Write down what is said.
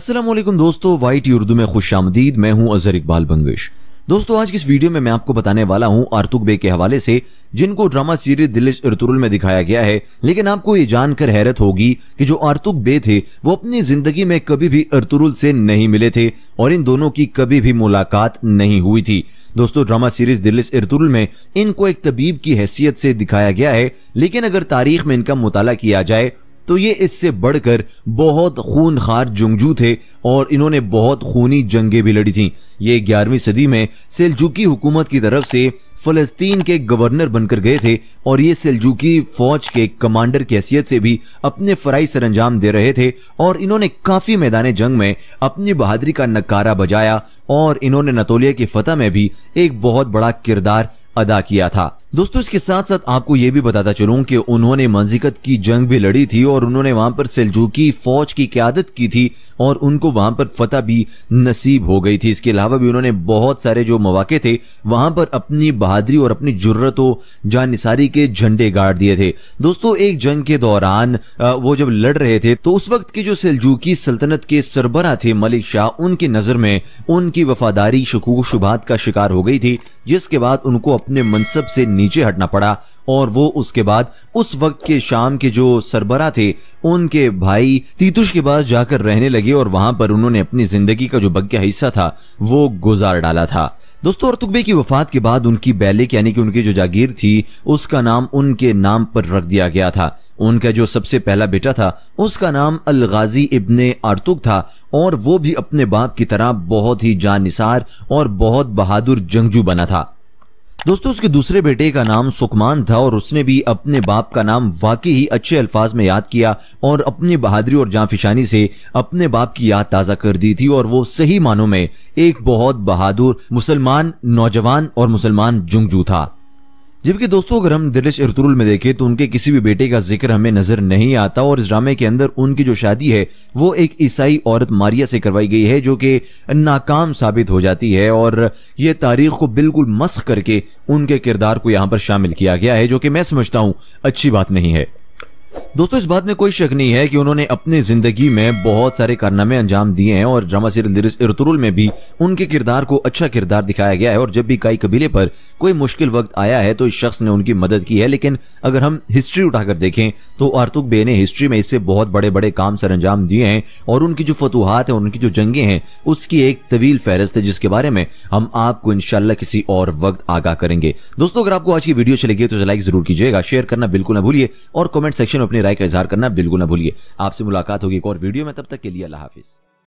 असलम दोस्तों वाइट उर्दू में खुश आमदीद मैं हूं अजहर इकबाल बंगश दोस्तों आज इस वीडियो में मैं आपको बताने वाला हूं आरतुक बे के हवाले से जिनको ड्रामा सीरीज दिलिश इरतुरुल में दिखाया गया है लेकिन आपको ये जानकर हैरत होगी कि जो आरतुक बे थे वो अपनी जिंदगी में कभी भी इरतुरुल से नहीं मिले थे और इन दोनों की कभी भी मुलाकात नहीं हुई थी दोस्तों ड्रामा सीरीज दिलिस इरतुल में इनको एक तबीब की हैसियत से दिखाया गया है लेकिन अगर तारीख में इनका मुताला किया जाए तो ये इससे बढ़कर बहुत खूनखार जंगजू थे और इन्होंने बहुत खूनी जंगें भी लड़ी थीं ये ग्यारहवीं सदी में सेलजुकी हुकूमत की तरफ से फ़लस्तीन के गवर्नर बनकर गए थे और ये सेलजुकी फ़ौज के कमांडर की हैसियत से भी अपने फ़राई अंजाम दे रहे थे और इन्होंने काफ़ी मैदान जंग में अपनी बहादरी का नकारा बजाया और इन्होंने नतोलिया की फतह में भी एक बहुत बड़ा किरदार अदा किया था दोस्तों इसके साथ साथ आपको ये भी बताता चलूं कि उन्होंने मंजिकत की जंग भी लड़ी थी और उन्होंने वहां पर सेलजूकी फौज की क्यादत की थी और उनको वहां पर फतह भी नसीब हो गई थी इसके अलावा भी उन्होंने बहुत सारे जो मौाक़े थे वहां पर अपनी बहादरी और अपनी जरूरतों जान निसारी के झंडे गाड़ दिए थे दोस्तों एक जंग के दौरान वो जब लड़ रहे थे तो उस वक्त के जो सेलजूकी सल्तनत के सरबरा थे मलिक शाह उनकी नजर में उनकी वफादारी शकू शुभात का शिकार हो गई थी जिसके बाद उनको अपने मनसब से नीचे हटना पड़ा और वो उसके बाद उस वक्त के शाम के जो सरबरा थे उनके भाई तीतुष के पास जाकर रहने लगे और वहां पर उन्होंने अपनी जिंदगी का जो बग्या हिस्सा था वो गुजार डाला था दोस्तों और तुकबे की वफात के बाद उनकी बैलिक यानी कि उनकी जो जागीर थी उसका नाम उनके नाम पर रख दिया गया था उनका जो सबसे पहला बेटा था उसका नाम अलगाजी इब्ने आरतुक था और वो भी अपने बाप की तरह बहुत ही जानिसार और बहुत बहादुर जंगजू बना था दोस्तों उसके दूसरे बेटे का नाम सुकमान था और उसने भी अपने बाप का नाम वाकई ही अच्छे अल्फाज में याद किया और अपनी बहादुरी और जाफिशानी से अपने बाप की याद ताज़ा कर दी थी और वो सही मानों में एक बहुत बहादुर मुसलमान नौजवान और मुसलमान जुंगजू था जबकि दोस्तों अगर हम दिलिश इरतुल में देखें तो उनके किसी भी बेटे का जिक्र हमें नजर नहीं आता और इस ड्रामे के अंदर उनकी जो शादी है वो एक ईसाई औरत मारिया से करवाई गई है जो कि नाकाम साबित हो जाती है और ये तारीख को बिल्कुल मस्क करके उनके किरदार को यहाँ पर शामिल किया गया है जो कि मैं समझता हूँ अच्छी बात नहीं है दोस्तों इस बात में कोई शक नहीं है कि उन्होंने अपनी जिंदगी में बहुत सारे कारनामे अंजाम दिए हैं और ड्रामा सीरियल इरतुरुल में भी उनके किरदार को अच्छा किरदार दिखाया गया है और जब भी काई कबीले पर कोई मुश्किल वक्त आया है तो इस शख्स ने उनकी मदद की है लेकिन अगर हम हिस्ट्री उठाकर देखें तो आर्तुक बे ने हिस्ट्री में इससे बहुत बड़े बड़े काम सर अंजाम दिए हैं और उनकी जो फतूहत है उनकी जो जंगे हैं उसकी एक तवील फहरस्त है जिसके बारे में हम आपको इनशाला किसी और वक्त आगाह करेंगे दोस्तों अगर आपको आज की वीडियो अच्छी लगी तो लाइक जरूर कीजिएगा शेयर करना बिल्कुल ना भूलिए और कमेंट सेक्शन सेक्शन में अपनी राय का इजहार करना बिल्कुल ना भूलिए आपसे मुलाकात होगी एक और वीडियो में तब तक के लिए अल्लाह हाफिज़